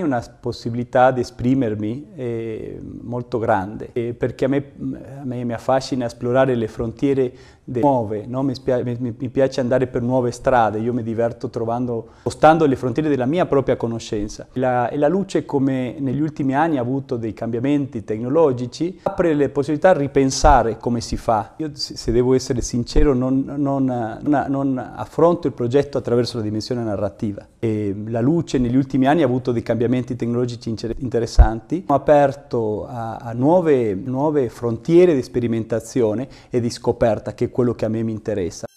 anni una possibilità di esprimermi eh, molto grande, eh, perché a me, a me, mi affascina esplorare le frontiere nuove, no? mi, mi, mi, piace andare per nuove strade, io mi diverto trovando, spostando le frontiere della mia propria conoscenza. La, e la luce, come negli ultimi anni ha avuto dei cambiamenti tecnologici, apre le possibilità di ripensare come si fa. Io, se devo essere sincero, non, non, non, non affronto il progetto attraverso la dimensione narrativa. E la luce negli ultimi anni ha avuto dei cambiamenti elementi tecnologici interessanti. Abbiamo aperto a, a nuove, nuove frontiere di sperimentazione e di scoperta, che è quello che a me mi interessa.